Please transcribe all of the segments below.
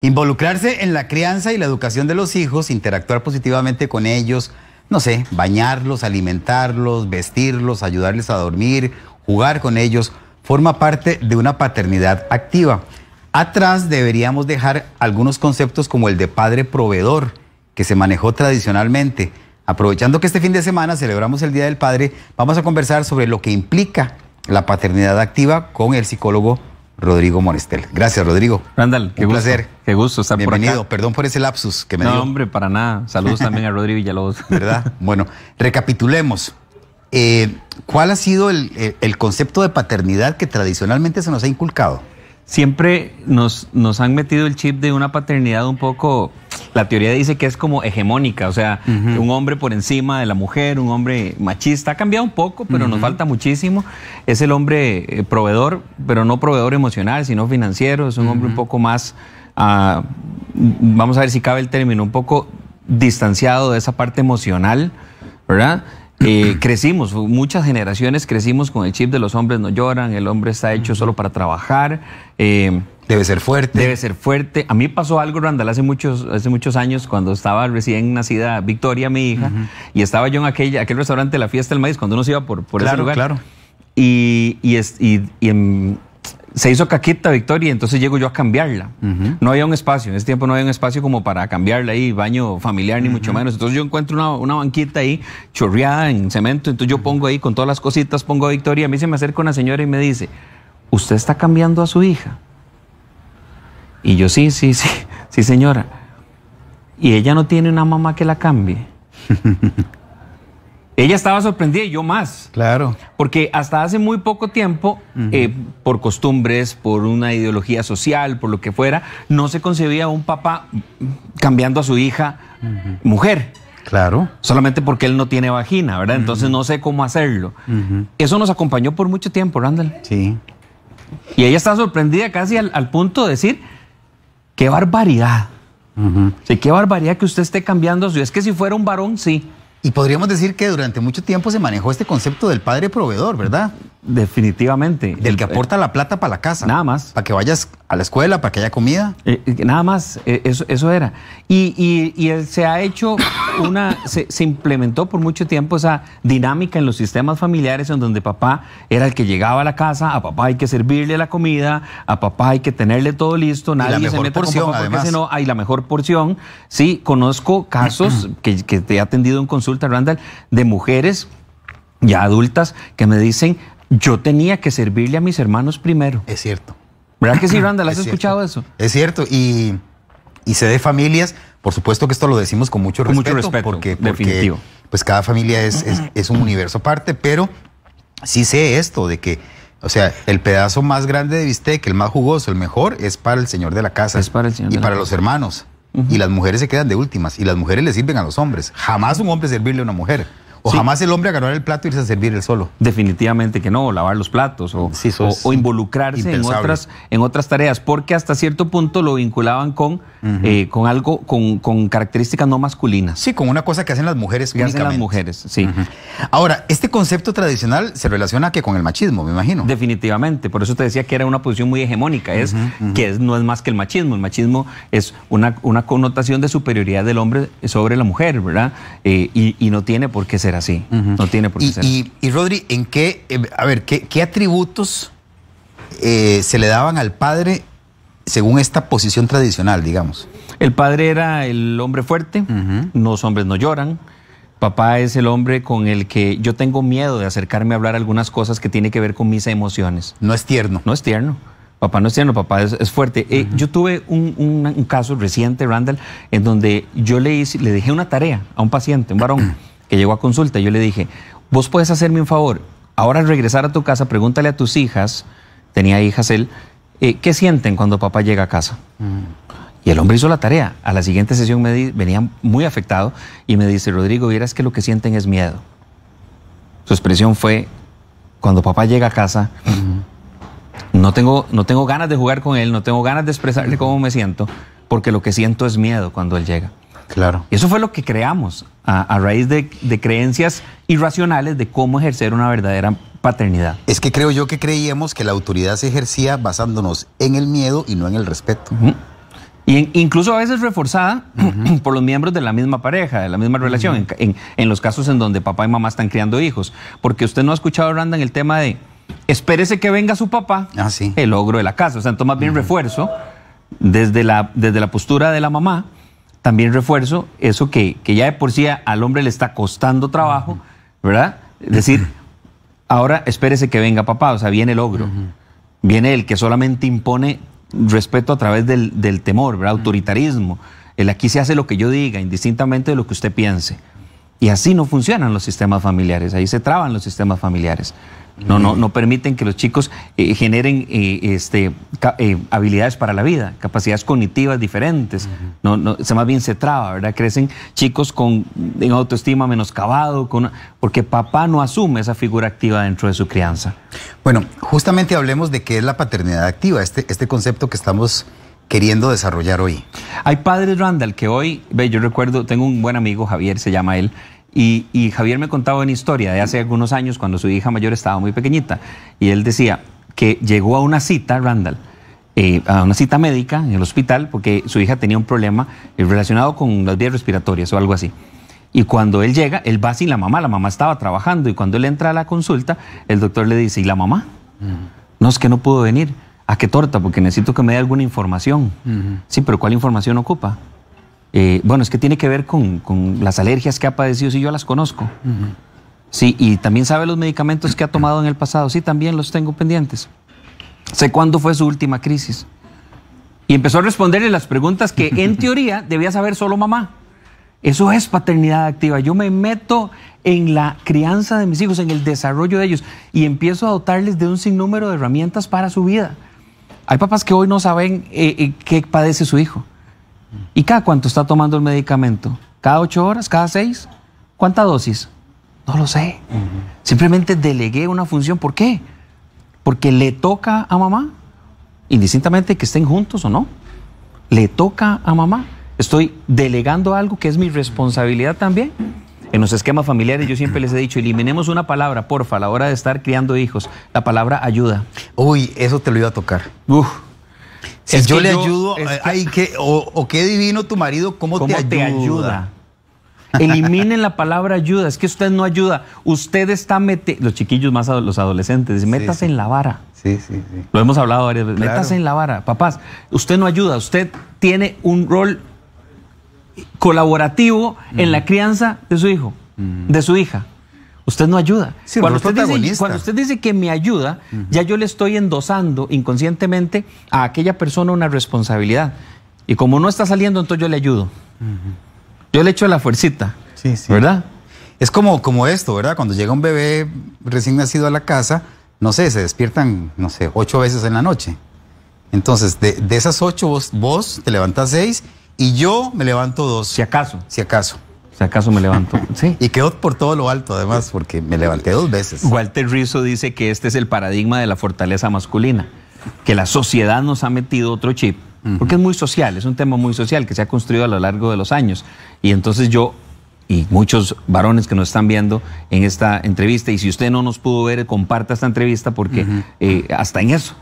Involucrarse en la crianza y la educación de los hijos, interactuar positivamente con ellos, no sé, bañarlos, alimentarlos, vestirlos, ayudarles a dormir, jugar con ellos, forma parte de una paternidad activa. Atrás deberíamos dejar algunos conceptos como el de padre proveedor, que se manejó tradicionalmente. Aprovechando que este fin de semana celebramos el Día del Padre, vamos a conversar sobre lo que implica la paternidad activa con el psicólogo Rodrigo Morestel, Gracias, Rodrigo. Randall, qué gusto, placer. Qué gusto estar Bienvenido. Perdón por ese lapsus que me da. dio. No, hombre, para nada. Saludos también a Rodrigo Villalobos. ¿Verdad? Bueno, recapitulemos. Eh, ¿Cuál ha sido eh, el concepto de paternidad que tradicionalmente se nos ha inculcado? siempre nos, nos han metido el chip de una paternidad un poco, la teoría dice que es como hegemónica, o sea, un hombre por encima de la mujer, un hombre machista, ha cambiado un poco, pero nos falta muchísimo, es el hombre eh, proveedor, pero no proveedor emocional, sino financiero, es un hombre un poco más, ah, vamos a ver si cabe el término, un poco distanciado de esa parte emocional, ¿verdad? Eh, crecimos, muchas generaciones crecimos con el chip de los hombres no lloran, el hombre está hecho solo para trabajar. Em, debe ser fuerte. Debe ser fuerte. A mí pasó algo, Randall, hace muchos, hace muchos años, cuando estaba recién nacida Victoria, mi hija, y estaba yo en aquel, aquel restaurante La Fiesta del Maíz, cuando uno se iba por, por ese lugar. Claro. Y, y, y, y en, se hizo caquita Victoria y entonces llego yo a cambiarla. No había un espacio, en ese tiempo no había un espacio como para cambiarla ahí, baño familiar ni mucho menos. Entonces yo encuentro una, una, banquita ahí chorreada en cemento, entonces yo pongo ahí con todas las cositas, pongo a Victoria, a mí se me acerca una señora y me dice, ¿usted está cambiando a su hija? Y yo sí, sí, sí, sí señora. Y ella no tiene una mamá que la cambie. Ella estaba sorprendida y yo más. Claro. Porque hasta hace muy poco tiempo, eh, por costumbres, por una ideología social, por lo que fuera, no se concebía un papá cambiando a su hija mujer. Claro. Solamente porque él no tiene vagina, ¿verdad? Entonces no sé cómo hacerlo. Eso nos acompañó por mucho tiempo, Randall. Sí. Y ella está sorprendida casi al, punto de decir, qué barbaridad. Sí, qué barbaridad que usted esté cambiando a su... Es que si fuera un varón, sí. Y podríamos decir que durante mucho tiempo se manejó este concepto del padre proveedor, ¿verdad? Definitivamente. Del que eh, aporta la plata para la casa. Nada más. Para que vayas a la escuela, para que haya comida. Eh, eh, nada más, eso, eso era. Y, se ha hecho una, se, implementó por mucho tiempo esa dinámica en los sistemas familiares en donde papá era el que llegaba a la casa, a papá hay que servirle la comida, a papá hay que tenerle todo listo, nadie se mete porción, con papá porque no hay la mejor porción. Sí, conozco casos que, te he atendido en Randall, de mujeres ya adultas que me dicen, yo tenía que servirle a mis hermanos primero. Es cierto. ¿Verdad que sí, Randall? ¿Has escuchado eso? Es cierto. Y, y se de familias, por supuesto que esto lo decimos con mucho respeto. Mucho respeto, porque, pues cada familia es, es, un universo aparte, pero sí sé esto de que o sea, el pedazo más grande de bistec, el más jugoso, el mejor, es para el señor de la casa. Y para los hermanos. Y las mujeres se quedan de últimas. Y las mujeres le sirven a los hombres. Jamás un hombre servirle a una mujer. O jamás el hombre a agarrar el plato y irse a servir él solo. Definitivamente que no, lavar los platos, o, o, involucrarse en otras, en otras tareas, porque hasta cierto punto lo vinculaban con, eh, con algo, con, con, características no masculinas. Sí, con una cosa que hacen las mujeres. Que hacen las mujeres, sí. Ahora, este concepto tradicional se relaciona que con el machismo, me imagino. Definitivamente, por eso te decía que era una posición muy hegemónica, es que no es más que el machismo, el machismo es una, una connotación de superioridad del hombre sobre la mujer, ¿verdad? Eh, y, y no tiene por qué ser así. No tiene por qué y, ser y, y, Rodri, ¿en qué, eh, a ver, qué, qué atributos eh, se le daban al padre según esta posición tradicional, digamos? El padre era el hombre fuerte, los hombres no lloran. Papá es el hombre con el que yo tengo miedo de acercarme a hablar algunas cosas que tiene que ver con mis emociones. No es tierno. No es tierno. Papá no es tierno, papá es, fuerte. Eh, yo tuve un, caso reciente, Randall, en donde yo le, le dejé una tarea a un paciente, un varón. que llegó a consulta, yo le dije, vos puedes hacerme un favor, ahora al regresar a tu casa, pregúntale a tus hijas, tenía hijas él, eh, ¿qué sienten cuando papá llega a casa? Mm. Y el hombre hizo la tarea. A la siguiente sesión me venía muy afectado y me dice, Rodrigo, vieras que lo que sienten es miedo. Su expresión fue, cuando papá llega a casa, no, tengo, no tengo ganas de jugar con él, no tengo ganas de expresarle cómo me siento, porque lo que siento es miedo cuando él llega. Claro. eso fue lo que creamos a, raíz de, creencias irracionales de cómo ejercer una verdadera paternidad. Es que creo yo que creíamos que la autoridad se ejercía basándonos en el miedo y no en el respeto. Y incluso a veces reforzada por los miembros de la misma pareja, de la misma relación, en, los casos en donde papá y mamá están criando hijos. Porque usted no ha escuchado, Randa, en el tema de espérese que venga su papá, ah, el logro de la casa. O sea, entonces más bien refuerzo desde la, desde la postura de la mamá también refuerzo eso que, que ya de por sí al hombre le está costando trabajo, ¿verdad? Es decir, ahora espérese que venga papá, o sea, viene el ogro, viene el que solamente impone respeto a través del, del temor, ¿verdad? Autoritarismo. El aquí se hace lo que yo diga, indistintamente de lo que usted piense. Y así no funcionan los sistemas familiares, ahí se traban los sistemas familiares. No, no, no permiten que los chicos eh, generen eh, este, eh, habilidades para la vida, capacidades cognitivas diferentes. no, no, se más bien se traba, ¿verdad? Crecen chicos con en autoestima menoscabado, con, porque papá no asume esa figura activa dentro de su crianza. Bueno, justamente hablemos de qué es la paternidad activa, este, este concepto que estamos queriendo desarrollar hoy. Hay padres, Randall, que hoy, yo recuerdo, tengo un buen amigo, Javier, se llama él, y, Javier me contaba una historia de hace algunos años cuando su hija mayor estaba muy pequeñita. Y él decía que llegó a una cita, Randall, eh, a una cita médica en el hospital porque su hija tenía un problema eh, relacionado con las vías respiratorias o algo así. Y cuando él llega, él va sin la mamá, la mamá estaba trabajando y cuando él entra a la consulta, el doctor le dice, ¿y la mamá? Mm. No, es que no pudo venir. ¿A ah, qué torta? Porque necesito que me dé alguna información. Mm-hmm. Sí, pero ¿cuál información ocupa? Eh, bueno, es que tiene que ver con, las alergias que ha padecido, Si yo las conozco. Sí, y también sabe los medicamentos que ha tomado en el pasado, sí, también los tengo pendientes. Sé cuándo fue su última crisis. Y empezó a responderle las preguntas que en teoría debía saber solo mamá. Eso es paternidad activa. Yo me meto en la crianza de mis hijos, en el desarrollo de ellos, y empiezo a dotarles de un sinnúmero de herramientas para su vida. Hay papás que hoy no saben eh, eh, qué padece su hijo. ¿Y cada cuánto está tomando el medicamento? ¿Cada ocho horas? ¿Cada seis? ¿Cuánta dosis? No lo sé. Simplemente delegué una función. ¿Por qué? Porque le toca a mamá, indistintamente que estén juntos o no, le toca a mamá. Estoy delegando algo que es mi responsabilidad también. En los esquemas familiares yo siempre les he dicho, eliminemos una palabra, porfa, a la hora de estar criando hijos, la palabra ayuda. Uy, eso te lo iba a tocar. Uf. Si yo le ayudo, eh, ay, que, o, qué divino tu marido, ¿cómo, te ayuda? Te ayuda? Eliminen la palabra ayuda. Es que usted no ayuda. Usted está mete Los chiquillos más los adolescentes, metas en la vara. Sí, sí, sí. Lo hemos hablado varias veces. en la vara. Papás, usted no ayuda. Usted tiene un rol colaborativo en mm. la crianza de su hijo, de su hija usted no ayuda. cuando, usted dice, que me ayuda, ya yo le estoy endosando inconscientemente a aquella persona una responsabilidad. Y como no está saliendo, entonces yo le ayudo. Yo le echo la fuercita. Sí, ¿Verdad? Es como, como esto, ¿verdad? Cuando llega un bebé recién nacido a la casa, no sé, se despiertan, no sé, ocho veces en la noche. Entonces, de, esas ocho, vos, vos te levantas seis y yo me levanto dos. Si acaso. Si acaso acaso me levanto. Sí. Y quedó por todo lo alto, además, porque me levanté dos veces. Walter Rizzo dice que este es el paradigma de la fortaleza masculina, que la sociedad nos ha metido otro chip, porque es muy social, es un tema muy social que se ha construido a lo largo de los años. Y entonces yo y muchos varones que nos están viendo en esta entrevista, y si usted no nos pudo ver, comparta esta entrevista porque eh, hasta en eso.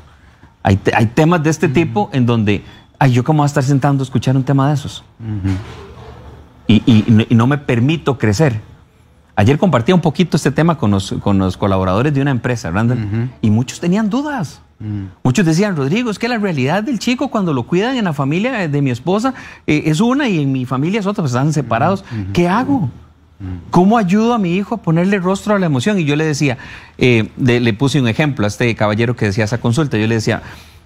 Hay, temas de este tipo en donde, ay, yo cómo voy a estar sentando a escuchar un tema de esos y, no me permito crecer. Ayer compartía un poquito este tema con los, colaboradores de una empresa, Brandon, y muchos tenían dudas. Mm. Muchos decían, Rodrigo, es que la realidad del chico cuando lo cuidan en la familia eh, de mi esposa eh, es una y en mi familia es otra, pues están separados. Mm, mm, ¿Qué hago? ¿Cómo ayudo a mi hijo a ponerle rostro a la emoción? Y yo le decía, eh, le puse un ejemplo a este caballero que decía esa consulta, yo le decía,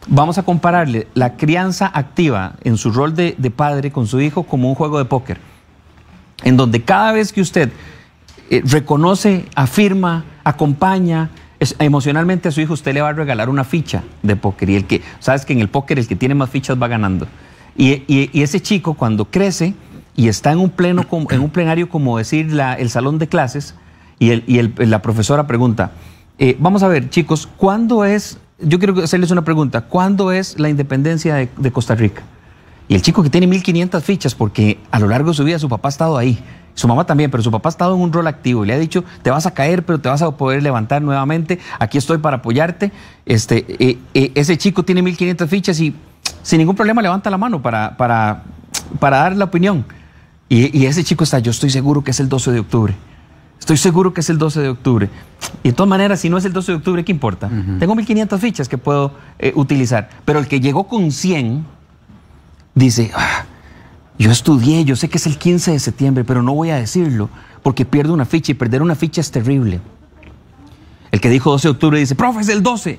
vamos a compararle la crianza activa en su rol de padre con su hijo como un juego de póker en donde cada vez que usted eh, reconoce, afirma, acompaña, emocionalmente a su hijo usted le va a regalar una ficha de póker y el que sabes que en el póker el que tiene más fichas va ganando y, ese chico cuando crece y está en un pleno en un plenario como decir el salón de clases y, la profesora pregunta eh, vamos a ver chicos cuándo es yo quiero hacerles una pregunta cuándo es la independencia de Costa Rica y el chico que tiene 1.500 fichas, porque a lo largo de su vida su papá ha estado ahí, su mamá también, pero su papá ha estado en un rol activo y le ha dicho, te vas a caer, pero te vas a poder levantar nuevamente, aquí estoy para apoyarte. Este, eh, eh, ese chico tiene 1.500 fichas y sin ningún problema levanta la mano para, para, para dar la opinión. Y, ese chico está, yo estoy seguro que es el 12 de octubre. Estoy seguro que es el 12 de octubre. Y de todas maneras, si no es el 12 de octubre, ¿qué importa? Tengo 1.500 fichas que puedo eh, utilizar. Pero el que llegó con 100 dice, ah, yo estudié, yo sé que es el 15 de septiembre, pero no voy a decirlo porque pierdo una ficha y perder una ficha es terrible. El que dijo 12 de octubre dice, profe, es el 12.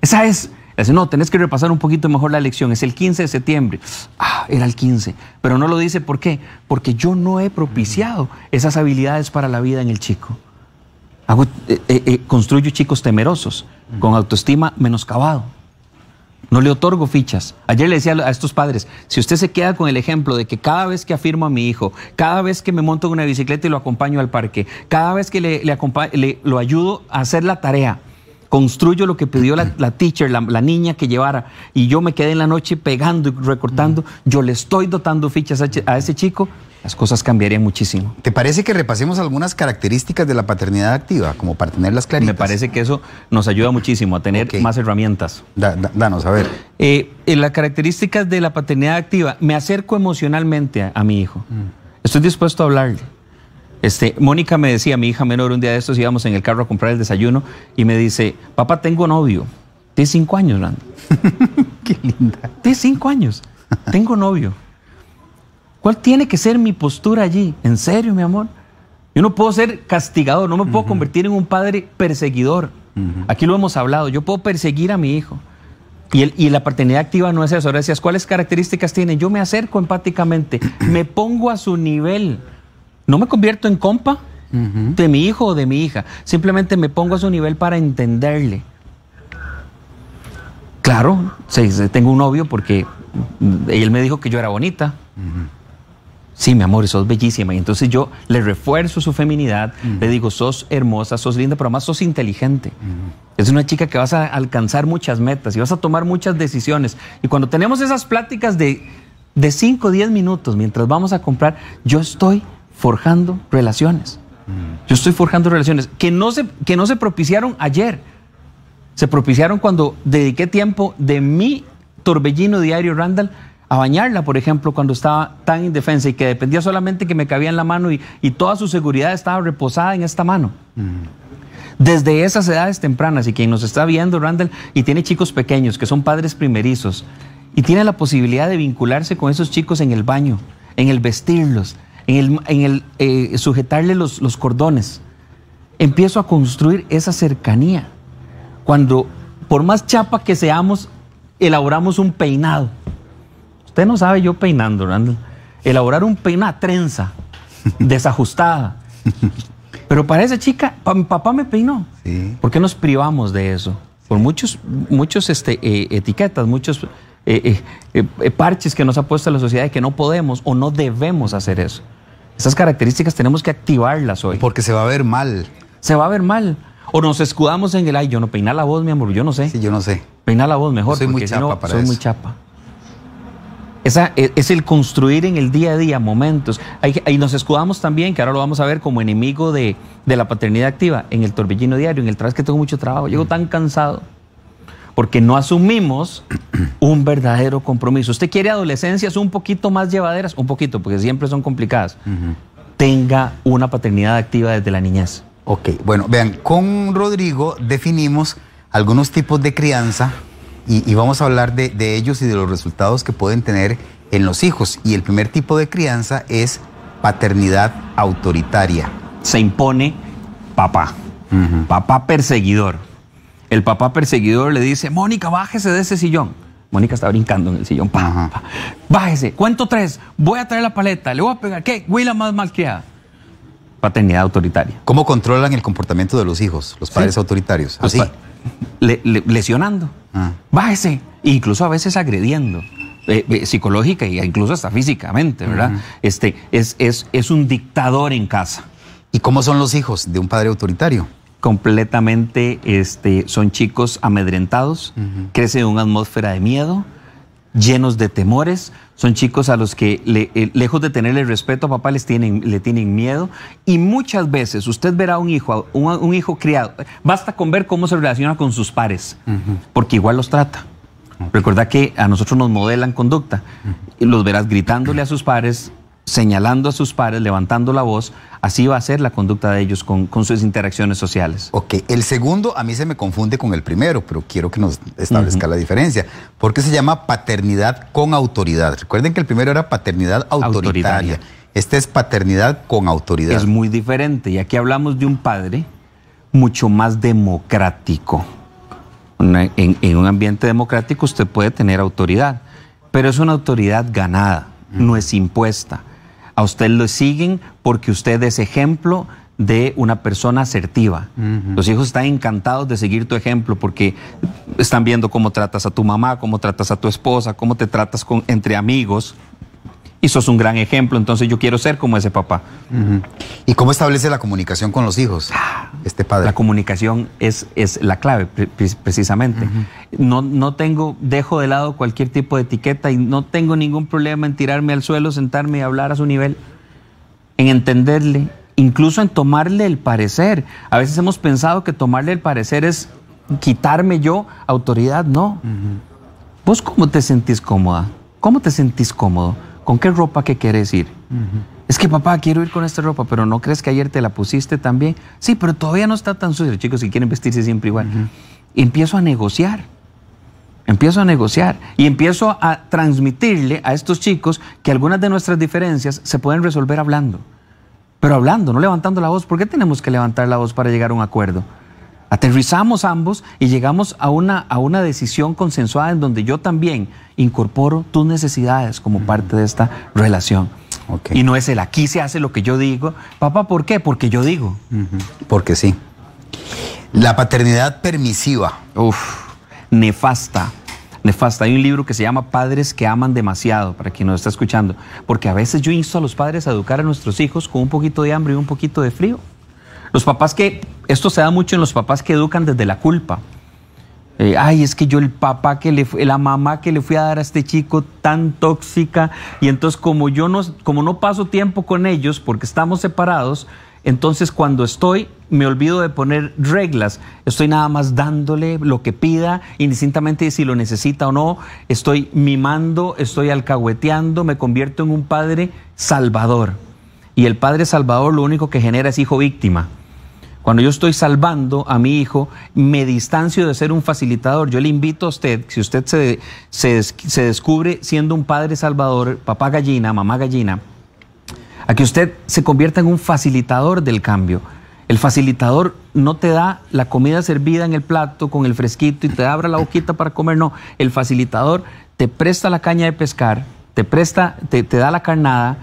Esa es. Dice, no, tenés que repasar un poquito mejor la lección, Es el 15 de septiembre. Ah, era el 15. Pero no lo dice, ¿por qué? Porque yo no he propiciado esas habilidades para la vida en el chico. Eh, eh, eh, construyo chicos temerosos, con autoestima menoscabado. No le otorgo fichas. Ayer le decía a estos padres, si usted se queda con el ejemplo de que cada vez que afirmo a mi hijo, cada vez que me monto en una bicicleta y lo acompaño al parque, cada vez que le, le lo ayudo a hacer la tarea, construyo lo que pidió la, teacher, la, niña que llevara, y yo me quedé en la noche pegando y recortando, yo le estoy dotando fichas a ese chico las cosas cambiarían muchísimo. ¿Te parece que repasemos algunas características de la paternidad activa, como para tenerlas claritas? Me parece que eso nos ayuda muchísimo a tener más herramientas. danos, a ver. en eh, eh, las características de la paternidad activa, me acerco emocionalmente a, mi hijo. Mm. Estoy dispuesto a hablarle. Este, Mónica me decía, mi hija menor, un día de estos íbamos en el carro a comprar el desayuno y me dice, papá, tengo novio. Tienes cinco años, Randy. Qué linda. Tienes cinco años. Tengo novio. ¿Cuál tiene que ser mi postura allí? ¿En serio, mi amor? Yo no puedo ser castigador, no me puedo convertir en un padre perseguidor. Aquí lo hemos hablado, yo puedo perseguir a mi hijo. Y, el, y, la paternidad activa no es eso. Ahora decías, ¿cuáles características tiene? Yo me acerco empáticamente, me pongo a su nivel. No me convierto en compa de mi hijo o de mi hija. Simplemente me pongo a su nivel para entenderle. Claro, tengo un novio porque él me dijo que yo era bonita sí, mi amor, sos bellísima. Y entonces yo le refuerzo su feminidad, le digo, sos hermosa, sos linda, pero además sos inteligente. Es una chica que vas a alcanzar muchas metas y vas a tomar muchas decisiones. Y cuando tenemos esas pláticas de, de 5 o 10 minutos mientras vamos a comprar, yo estoy forjando relaciones. Yo estoy forjando relaciones que no se, que no se propiciaron ayer. Se propiciaron cuando dediqué tiempo de mi torbellino diario, Randall, a bañarla, por ejemplo, cuando estaba tan indefensa y que dependía solamente que me cabía en la mano y, toda su seguridad estaba reposada en esta mano. Mm. desde esas edades tempranas y quien nos está viendo, Randall, y tiene chicos pequeños que son padres primerizos y tiene la posibilidad de vincularse con esos chicos en el baño, en el vestirlos, en el, eh, sujetarle los cordones, empiezo a construir esa cercanía. Cuando, por más chapa que seamos, elaboramos un peinado Usted no sabe yo peinando, Randall. Elaborar un peinado, trenza desajustada. Pero para esa chica, mi papá me peinó. Sí. ¿Por qué nos privamos de eso? Por muchos, muchos este, eh, etiquetas, muchos eh, eh, parches que nos ha puesto la sociedad de que no podemos o no debemos hacer eso. Esas características tenemos que activarlas hoy. Porque se va a ver mal. Se va a ver mal. O nos escudamos en el, ay, yo no peina la voz, mi amor, yo no sé. Sí, yo no sé. Peina la voz mejor. Yo soy muy chapa soy muy chapa. Esa, e-, es el construir en el día a día momentos. Y nos escudamos también, que ahora lo vamos a ver como enemigo de, la paternidad activa, en el torbellino diario, en el tras que tengo mucho trabajo, llego tan cansado, porque no asumimos un verdadero compromiso. Usted quiere adolescencias un poquito más llevaderas, un poquito, porque siempre son complicadas. Tenga una paternidad activa desde la niñez. Ok, bueno, vean, con Rodrigo definimos algunos tipos de crianza y, vamos a hablar de, ellos y de los resultados que pueden tener en los hijos. Y el primer tipo de crianza es paternidad autoritaria. Se impone papá, papá perseguidor. El papá perseguidor le dice, Mónica, bájese de ese sillón. Mónica está brincando en el sillón. Bájese, cuento tres, voy a traer la paleta, le voy a pegar. ¿Qué? Huila más malcriada. Paternidad autoritaria. ¿Cómo controlan el comportamiento de los hijos, los padres autoritarios? Así lesionando. Ah. Bájese, incluso a veces agrediendo. Eh, eh, psicológica e incluso hasta físicamente, ¿verdad? este, es, un dictador en casa. ¿Y cómo son los hijos de un padre autoritario? completamente, este, son chicos amedrentados, crecen en una atmósfera de miedo, llenos de temores, son chicos a los que eh, lejos de tenerle respeto a papá les tienen, le tienen miedo y muchas veces usted verá un hijo, un, hijo criado, basta con ver cómo se relaciona con sus pares, porque igual los trata. Recuerda que a nosotros nos modelan conducta. y Los verás gritándole a sus pares, señalando a sus pares, levantando la voz, así va a ser la conducta de ellos con, sus interacciones sociales. Ok, el segundo a mí se me confunde con el primero, pero quiero que nos establezca la diferencia, porque se llama paternidad con autoridad. Recuerden que el primero era paternidad autoritaria. Esta es paternidad con autoridad. Es muy diferente, y aquí hablamos de un padre mucho más democrático. en, un ambiente democrático usted puede tener autoridad, pero es una autoridad ganada, no es impuesta a usted lo siguen porque usted es ejemplo de una persona asertiva. Los hijos están encantados de seguir tu ejemplo porque están viendo cómo tratas a tu mamá, cómo tratas a tu esposa, cómo te tratas con, entre amigos y sos un gran ejemplo, entonces yo quiero ser como ese papá. ¿Y cómo establece la comunicación con los hijos ah, este padre? La comunicación es, es la clave, precisamente. no, no tengo, dejo de lado cualquier tipo de etiqueta y no tengo ningún problema en tirarme al suelo, sentarme y hablar a su nivel, en entenderle, incluso en tomarle el parecer. A veces hemos pensado que tomarle el parecer es quitarme yo autoridad, no. ¿Vos cómo te sentís cómoda? ¿Cómo te sentís cómodo? ¿con qué ropa que quieres ir? Es que papá, quiero ir con esta ropa, pero ¿no crees que ayer te la pusiste también? Sí, pero todavía no está tan sucia, chicos, si quieren vestirse siempre igual. empiezo a negociar. Empiezo a negociar y empiezo a transmitirle a estos chicos que algunas de nuestras diferencias se pueden resolver hablando. Pero hablando, no levantando la voz. ¿Por qué tenemos que levantar la voz para llegar a un acuerdo? Aterrizamos ambos y llegamos a una, a una decisión consensuada en donde yo también incorporo tus necesidades como parte de esta relación. Y no es el aquí se hace lo que yo digo. Papá, ¿por qué? Porque yo digo. Porque sí. La paternidad permisiva. Uf, nefasta. Nefasta. Hay un libro que se llama Padres que aman demasiado, para quien nos está escuchando. Porque a veces yo insto a los padres a educar a nuestros hijos con un poquito de hambre y un poquito de frío. Los papás que, esto se da mucho en los papás que educan desde la culpa. Eh, ay, es que yo el papá que le la mamá que le fui a dar a este chico tan tóxica y entonces como yo no como no paso tiempo con ellos porque estamos separados, entonces cuando estoy me olvido de poner reglas, estoy nada más dándole lo que pida, indistintamente si lo necesita o no, estoy mimando, estoy alcahueteando, me convierto en un padre salvador. Y el padre salvador lo único que genera es hijo víctima. Cuando yo estoy salvando a mi hijo, me distancio de ser un facilitador. Yo le invito a usted, si usted se, se, descubre siendo un padre salvador, papá gallina, mamá gallina, a que usted se convierta en un facilitador del cambio. El facilitador no te da la comida servida en el plato con el fresquito y te abra la boquita para comer, no. El facilitador te presta la caña de pescar, te presta, te, da la carnada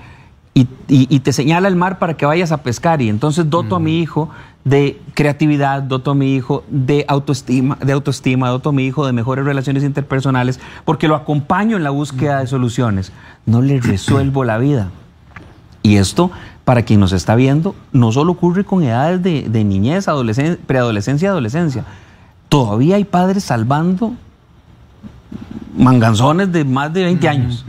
y, te señala el mar para que vayas a pescar. Y entonces doto a mi mm. hijo de creatividad, doto mi hijo, de autoestima, de autoestima, doto mi hijo, de mejores relaciones interpersonales, porque lo acompaño en la búsqueda de soluciones. No le resuelvo la vida. Y esto, para quien nos está viendo, no solo ocurre con edades de, niñez, adolescencia, preadolescencia, adolescencia. Todavía hay padres salvando manganzones de más de 20 años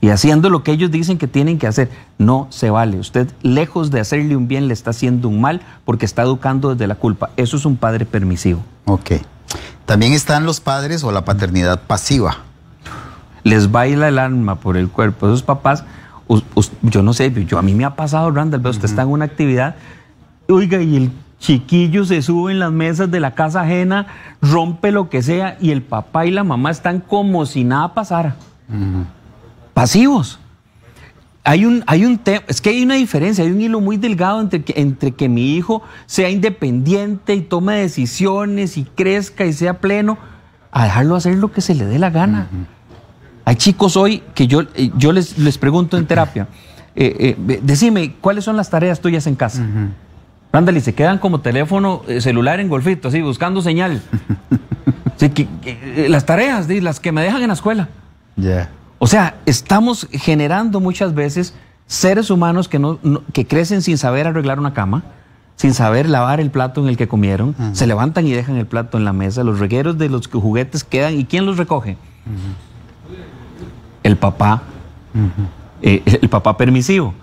y haciendo lo que ellos dicen que tienen que hacer. No se vale. Usted, lejos de hacerle un bien, le está haciendo un mal porque está educando desde la culpa. Eso es un padre permisivo. Ok. También están los padres o la paternidad pasiva. Les baila el alma por el cuerpo. Esos papás, yo no sé, yo, a mí me ha pasado, Randall, pero usted está en una actividad, oiga, y el chiquillo se sube en las mesas de la casa ajena, rompe lo que sea, y el papá y la mamá están como si nada pasara pasivos. Hay un, hay un tema, es que hay una diferencia, hay un hilo muy delgado entre que, entre que mi hijo sea independiente y tome decisiones y crezca y sea pleno, a dejarlo hacer lo que se le dé la gana. Hay chicos hoy que yo, eh, yo les, les pregunto en terapia, eh, eh, decime, ¿cuáles son las tareas tuyas en casa? Ándale, y se quedan como teléfono celular en golfito, así, buscando señal. que, las tareas, las que me dejan en la escuela. Ya. O sea, estamos generando muchas veces seres humanos que, no, que crecen sin saber arreglar una cama, sin saber lavar el plato en el que comieron, se levantan y dejan el plato en la mesa, los regueros de los juguetes quedan, ¿y quién los recoge? El papá, eh, el papá permisivo,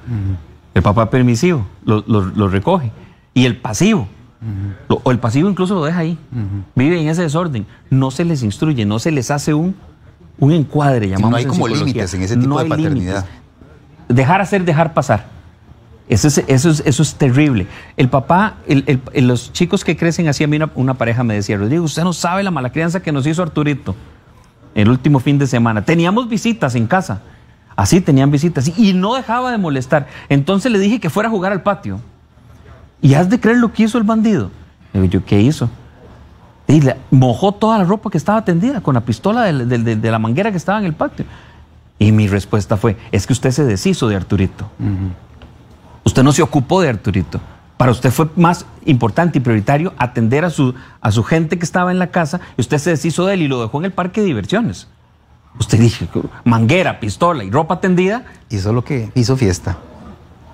el papá permisivo los lo, recoge, y el pasivo, o el pasivo incluso lo deja ahí, vive en ese desorden, no se les instruye, no se les hace un un encuadre, llamamos No hay como límites en ese tipo de paternidad. Dejar hacer, dejar pasar. Eso es, eso eso es terrible. El papá, los chicos que crecen así, a mí una, pareja me decía, Rodrigo, usted no sabe la mala crianza que nos hizo Arturito el último fin de semana. Teníamos visitas en casa. Así tenían visitas. Y no dejaba de molestar. Entonces le dije que fuera a jugar al patio. Y has de creer lo que hizo el bandido. Le digo, ¿yo qué hizo? Y mojó toda la ropa que estaba tendida con la pistola de, la manguera que estaba en el patio. Y mi respuesta fue, es que usted se deshizo de Arturito. Usted no se ocupó de Arturito. Para usted fue más importante y prioritario atender a su, gente que estaba en la casa y usted se deshizo de él y lo dejó en el parque de diversiones. Usted dijo, manguera, pistola y ropa tendida. Hizo lo que hizo fiesta.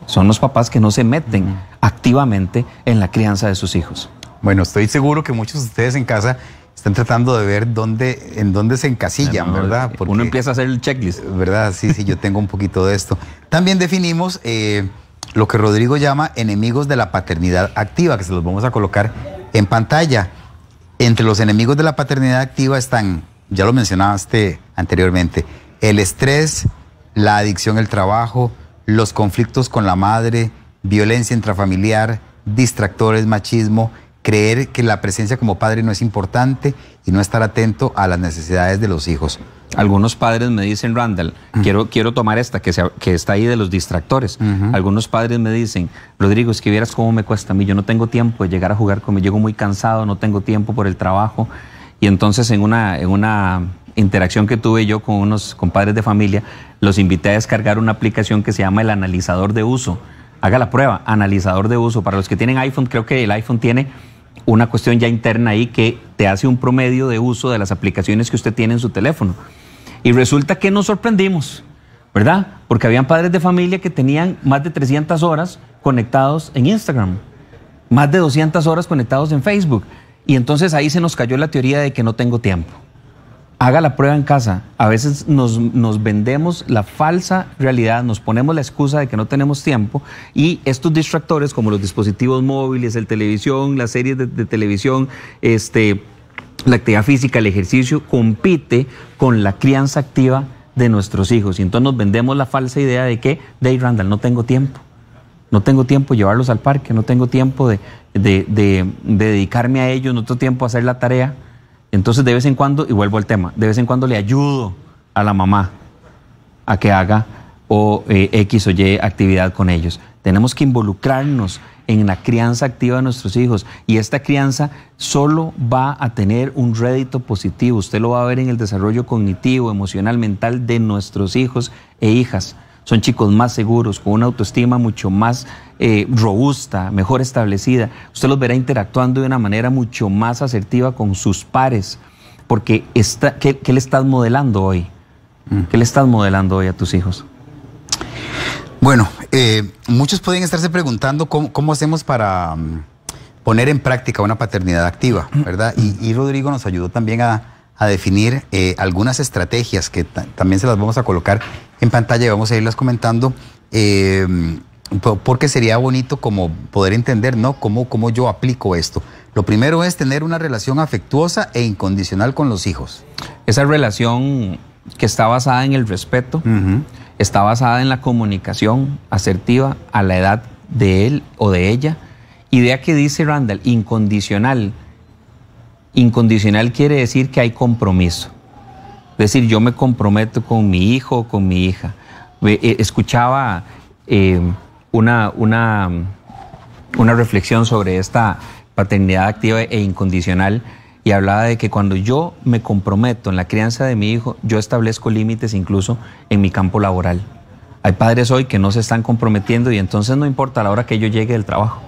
Son los papás que no se meten activamente en la crianza de sus hijos. Bueno, estoy seguro que muchos de ustedes en casa están tratando de ver dónde, en dónde se encasillan, ¿verdad? Porque, uno empieza a hacer el checklist. ¿Verdad? Sí, sí, yo tengo un poquito de esto. También definimos eh, lo que Rodrigo llama enemigos de la paternidad activa, que se los vamos a colocar en pantalla. Entre los enemigos de la paternidad activa están, ya lo mencionaste anteriormente, el estrés, la adicción al trabajo, los conflictos con la madre, violencia intrafamiliar, distractores, machismo, creer que la presencia como padre no es importante y no estar atento a las necesidades de los hijos. Algunos padres me dicen, Randall, quiero, quiero tomar esta que, está ahí de los distractores. Algunos padres me dicen, Rodrigo, es que vieras cómo me cuesta a mí, yo no tengo tiempo de llegar a jugar conmigo, llego muy cansado, no tengo tiempo por el trabajo. Y entonces en una, en una interacción que tuve yo con unos compadres de familia, los invité a descargar una aplicación que se llama el analizador de uso. Haga la prueba, analizador de uso. Para los que tienen iPhone, creo que el iPhone tiene una cuestión ya interna ahí que te hace un promedio de uso de las aplicaciones que usted tiene en su teléfono. Y resulta que nos sorprendimos, ¿verdad? Porque habían padres de familia que tenían más de 300 horas conectados en Instagram, más de 200 horas conectados en Facebook. Y entonces ahí se nos cayó la teoría de que no tengo tiempo. Haga la prueba en casa. A veces nos, nos, vendemos la falsa realidad, nos ponemos la excusa de que no tenemos tiempo y estos distractores como los dispositivos móviles, el televisión, las series de, televisión, este, la actividad física, el ejercicio, compite con la crianza activa de nuestros hijos. Y entonces nos vendemos la falsa idea de que, Dave Randall, no tengo tiempo. No tengo tiempo de llevarlos al parque, no tengo tiempo de, dedicarme a ellos, no tengo tiempo a hacer la tarea. Entonces de vez en cuando, y vuelvo al tema, de vez en cuando le ayudo a la mamá a que haga o eh, X o Y actividad con ellos. Tenemos que involucrarnos en la crianza activa de nuestros hijos y esta crianza solo va a tener un rédito positivo. Usted lo va a ver en el desarrollo cognitivo, emocional, mental de nuestros hijos e hijas son chicos más seguros, con una autoestima mucho más eh, robusta, mejor establecida. Usted los verá interactuando de una manera mucho más asertiva con sus pares, porque está, ¿qué, le estás modelando hoy? Mm. ¿Qué le estás modelando hoy a tus hijos? Bueno, eh, muchos pueden estarse preguntando cómo, hacemos para mm, poner en práctica una paternidad activa, mm. ¿verdad? y Rodrigo nos ayudó también a, a definir eh, algunas estrategias que también se las vamos a colocar en pantalla y vamos a irlas comentando. Em, porque sería bonito como poder entender, ¿no? Cómo, yo aplico esto. Lo primero es tener una relación afectuosa e incondicional con los hijos. Esa relación que está basada en el respeto, está basada en la comunicación asertiva a la edad de él o de ella. Idea que dice Randall, incondicional. Incondicional quiere decir que hay compromiso. Es decir, yo me comprometo con mi hijo o con mi hija. Eh, escuchaba eh, una, una, una reflexión sobre esta paternidad activa e incondicional y hablaba de que cuando yo me comprometo en la crianza de mi hijo, yo establezco límites incluso en mi campo laboral. Hay padres hoy que no se están comprometiendo y entonces no importa la hora que yo llegue del trabajo.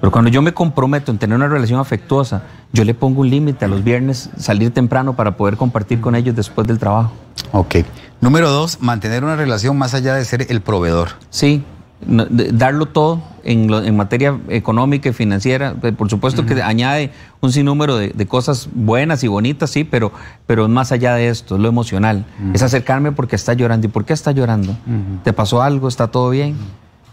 Pero cuando yo me comprometo en tener una relación afectuosa, yo le pongo un límite a los viernes, salir temprano para poder compartir con ellos después del trabajo. Ok. Número dos, mantener una relación más allá de ser el proveedor. Sí, darlo todo en, en, materia económica y financiera. Por supuesto que añade un sinnúmero de, cosas buenas y bonitas, sí, pero, pero más allá de esto, lo emocional. Es acercarme porque está llorando. ¿Y por qué está llorando? ¿Te pasó algo? ¿Está todo bien?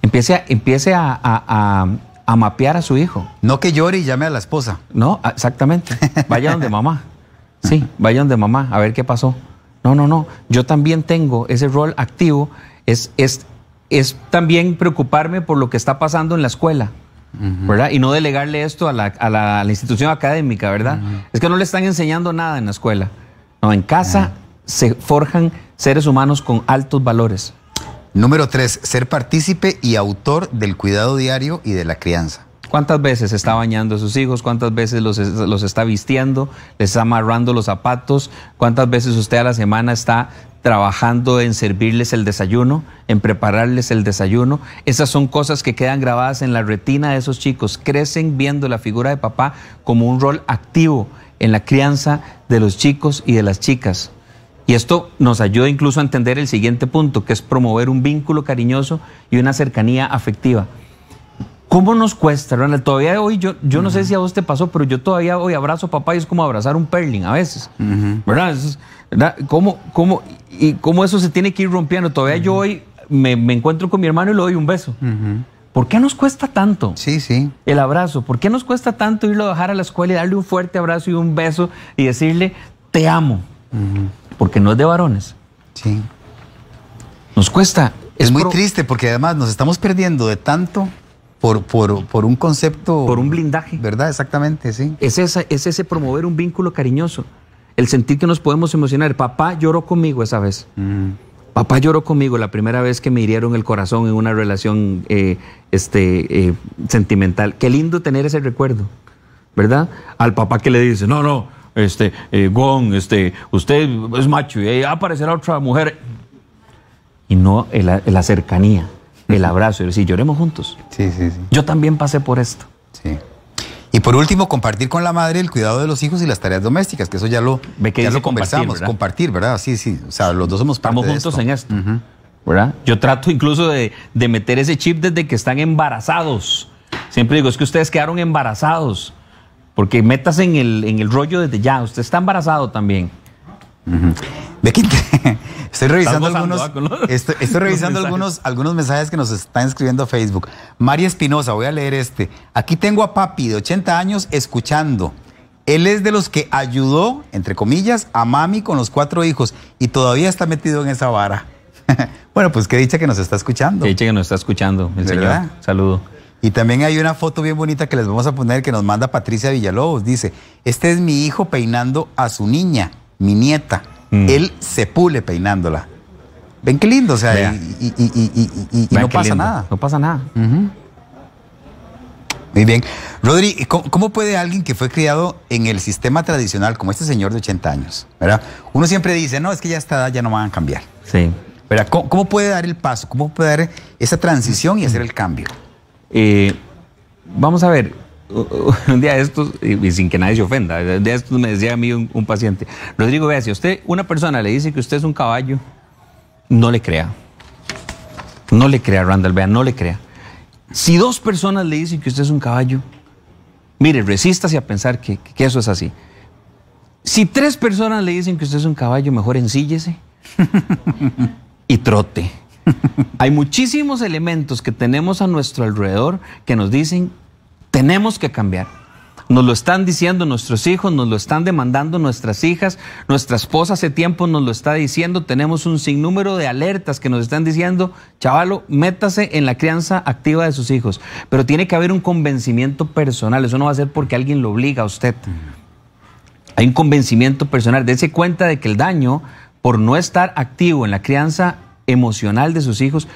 Empiece a, empiece a a mapear a su hijo. No que llore y llame a la esposa. No, exactamente. Vaya donde mamá. Sí, vaya donde mamá, a ver qué pasó. No, no, no. Yo también tengo ese rol activo. Es, es, es también preocuparme por lo que está pasando en la escuela. ¿Verdad? Y no delegarle esto a la, a la, institución académica, ¿verdad? Es que no le están enseñando nada en la escuela. No, en casa se forjan seres humanos con altos valores. Número tres, ser partícipe y autor del cuidado diario y de la crianza. ¿Cuántas veces está bañando a sus hijos? ¿Cuántas veces los, los, está vistiendo? ¿Les está amarrando los zapatos? ¿Cuántas veces usted a la semana está trabajando en servirles el desayuno, en prepararles el desayuno? Esas son cosas que quedan grabadas en la retina de esos chicos. Crecen viendo la figura de papá como un rol activo en la crianza de los chicos y de las chicas. Y esto nos ayuda incluso a entender el siguiente punto, que es promover un vínculo cariñoso y una cercanía afectiva. ¿Cómo nos cuesta, Ronald? Todavía hoy, yo, yo no sé si a vos te pasó, pero yo todavía hoy abrazo a papá y es como abrazar un perling a veces. ¿Verdad? ¿Cómo, y eso se tiene que ir rompiendo? Todavía yo hoy me, encuentro con mi hermano y le doy un beso. ¿Por qué nos cuesta tanto? Sí, sí. El abrazo. ¿Por qué nos cuesta tanto irlo a dejar a la escuela y darle un fuerte abrazo y un beso y decirle, te amo? porque no es de varones. Sí. Nos cuesta. Es, muy triste porque además nos estamos perdiendo de tanto por, por, un concepto. Por un blindaje. ¿Verdad? Exactamente, sí. Es, es ese promover un vínculo cariñoso. El sentir que nos podemos emocionar. Papá lloró conmigo esa vez. Mm. Papá lloró conmigo la primera vez que me hirieron el corazón en una relación eh, este, eh, sentimental. Qué lindo tener ese recuerdo, ¿verdad? Al papá que le dice, no, no, este, eh, Gon, este, usted es macho y ahí aparecerá otra mujer. Y no la cercanía, el abrazo, es decir, lloremos juntos. Sí, sí, Yo también pasé por esto. Sí. Y por último, compartir con la madre el cuidado de los hijos y las tareas domésticas, que eso ya lo, Ve ya lo conversamos. Compartir ¿verdad? Sí, sí. O sea, los dos somos parte Estamos juntos en esto. ¿verdad? Yo trato incluso de, de meter ese chip desde que están embarazados. Siempre digo, es que ustedes quedaron embarazados. Porque metas en el, en el rollo desde ya. Usted está embarazado también. estoy revisando algunos, estoy, revisando algunos, mensajes que nos están escribiendo a Facebook. María Espinosa, voy a leer este. Aquí tengo a Papi de 80 años escuchando. Él es de los que ayudó, entre comillas, a mami con los cuatro hijos y todavía está metido en esa vara. bueno, pues qué dicha que nos está escuchando. Qué dicha que nos está escuchando, el señor. Saludo. Y también hay una foto bien bonita que les vamos a poner que nos manda Patricia Villalobos. Dice, este es mi hijo peinando a su niña, mi nieta. Mm. Él se pule peinándola. Ven qué lindo, o sea, y, no pasa nada. No pasa nada. Muy bien. Rodri, ¿cómo, puede alguien que fue criado en el sistema tradicional, como este señor de 80 años, ¿verdad? Uno siempre dice, no, es que ya está, edad ya no van a cambiar. Sí. ¿Pero ¿Cómo, ¿Cómo, puede dar el paso? ¿Cómo puede dar esa transición y hacer el cambio? Eh, vamos a ver, un día de estos, y sin que nadie se ofenda, un día de estos me decía a mí un, paciente, Rodrigo, vea, si usted, una persona le dice que usted es un caballo, no le crea. No le crea, Randall, vea, no le crea. Si dos personas le dicen que usted es un caballo, mire, resístase a pensar que, que eso es así. Si tres personas le dicen que usted es un caballo, mejor ensíllese y trote. Hay muchísimos elementos que tenemos a nuestro alrededor que nos dicen, tenemos que cambiar. Nos lo están diciendo nuestros hijos, nos lo están demandando nuestras hijas, nuestra esposa hace tiempo nos lo está diciendo, tenemos un sinnúmero de alertas que nos están diciendo, chavalo, métase en la crianza activa de sus hijos. Pero tiene que haber un convencimiento personal, eso no va a ser porque alguien lo obliga a usted. Hay un convencimiento personal, dése cuenta de que el daño por no estar activo en la crianza emocional de sus hijos.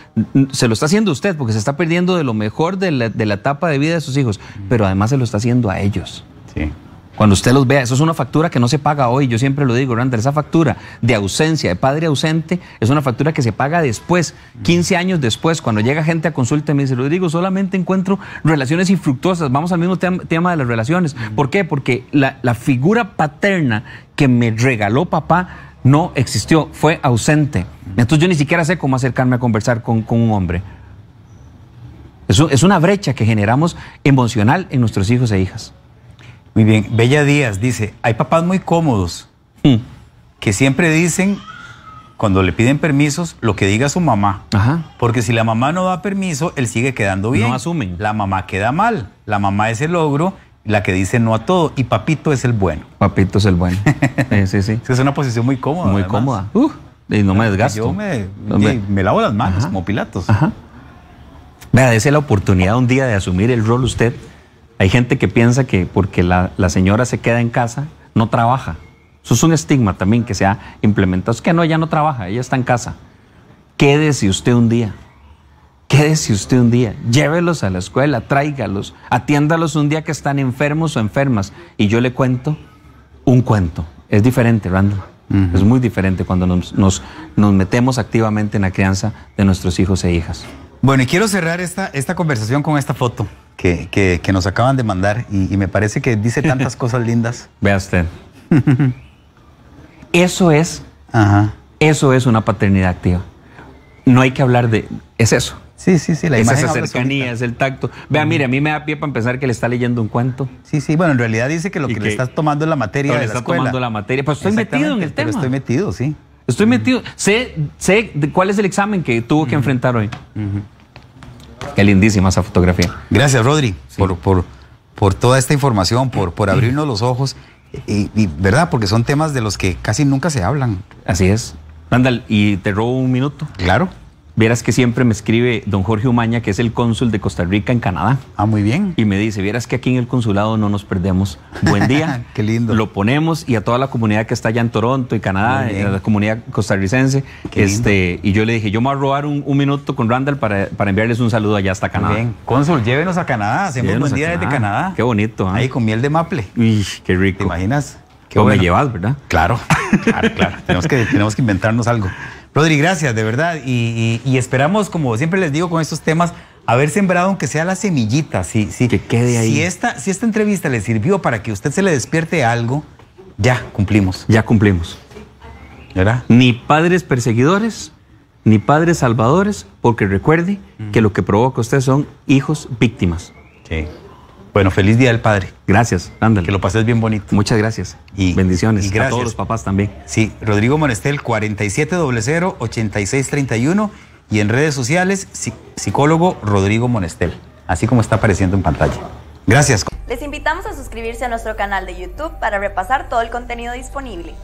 Se lo está haciendo usted porque se está perdiendo de lo mejor de la, etapa de vida de sus hijos, pero además se lo está haciendo a ellos. Cuando usted los vea, eso es una factura que no se paga hoy, yo siempre lo digo, Randall, esa factura de ausencia, de padre ausente, es una factura que se paga después, 15 años después, cuando llega gente a consulta y me dice, lo digo, solamente encuentro relaciones infructuosas, vamos al mismo tema, de las relaciones. ¿Por qué? Porque la figura paterna que me regaló papá no existió, fue ausente. Entonces yo ni siquiera sé cómo acercarme a conversar con, un hombre. Eso es una brecha que generamos emocional en nuestros hijos e hijas. Muy bien, Bella Díaz dice, hay papás muy cómodos mm. que siempre dicen, cuando le piden permisos, lo que diga su mamá. Porque si la mamá no da permiso, él sigue quedando bien. No asumen. La mamá queda mal, la mamá es el logro la que dice no a todo y papito es el bueno. Papito es el bueno. sí, sí, sí. Es una posición muy cómoda. Muy cómoda. y no me desgasto. Yo me, lavo las manos como Pilatos. Me Vea, la oportunidad un día de asumir el rol usted. Hay gente que piensa que porque la, la señora se queda en casa, no trabaja. Eso es un estigma también que se ha implementado. Es que no, ella no trabaja, ella está en casa. Quédese usted un día Quédese usted un día, llévelos a la escuela, tráigalos, atiéndalos un día que están enfermos o enfermas. Y yo le cuento un cuento. Es diferente, Randall. Es muy diferente cuando nos, metemos activamente en la crianza de nuestros hijos e hijas. Bueno, y quiero cerrar esta, esta conversación con esta foto que, nos acaban de mandar y, me parece que dice tantas cosas lindas. Vea usted. eso es, eso es una paternidad activa. No hay que hablar de, es eso. Sí, sí, sí, la es cercanía, es el tacto. Vea, mire, a mí me da pie para pensar que le está leyendo un cuento. Sí, sí, bueno, en realidad dice que lo que, le estás tomando es la materia. De la está tomando la materia. Pues estoy metido en el tema. estoy metido, sí. Estoy metido. Sé, sé cuál es el examen que tuvo que enfrentar hoy. Qué lindísima esa fotografía. Gracias, Rodri, por, por, toda esta información, por, por abrirnos los ojos. Y, ¿verdad? Porque son temas de los que casi nunca se hablan. Así es. ¿y te robo un minuto? Claro. Vieras que siempre me escribe don Jorge Umaña, que es el cónsul de Costa Rica en Canadá. Ah, muy bien. Y me dice, vieras que aquí en el consulado no nos perdemos. Buen día. Qué lindo. Lo ponemos y a toda la comunidad que está allá en Toronto y Canadá, en eh, la comunidad costarricense. este, Y yo le dije, yo me voy a robar un, minuto con Randall para, enviarles un saludo allá hasta Canadá. bien. Cónsul, llévenos a Canadá. Hacemos un buen día desde Canadá. Qué bonito. ¿ah? Ahí con miel de maple. Uy, qué rico. ¿Te imaginas? Pues qué me llevas, ¿verdad? Claro, claro, claro. tenemos, que, tenemos que inventarnos algo. Rodri, gracias, de verdad. Y, esperamos, como siempre les digo con estos temas, haber sembrado aunque sea la semillita. Sí, sí. Que quede ahí. Si esta, si esta entrevista le sirvió para que usted se le despierte algo, ya cumplimos. Ya cumplimos. ¿Verdad? Ni padres perseguidores, ni padres salvadores, porque recuerde mm. que lo que provoca usted son hijos víctimas. Sí. Bueno, feliz Día del Padre. Gracias, ándale. Que lo pases bien bonito. Muchas gracias. Y bendiciones gracias. a todos los papás también. Sí, Rodrigo Monestel, 4700 y en redes sociales, psicólogo Rodrigo Monestel, así como está apareciendo en pantalla. Gracias. Les invitamos a suscribirse a nuestro canal de YouTube para repasar todo el contenido disponible.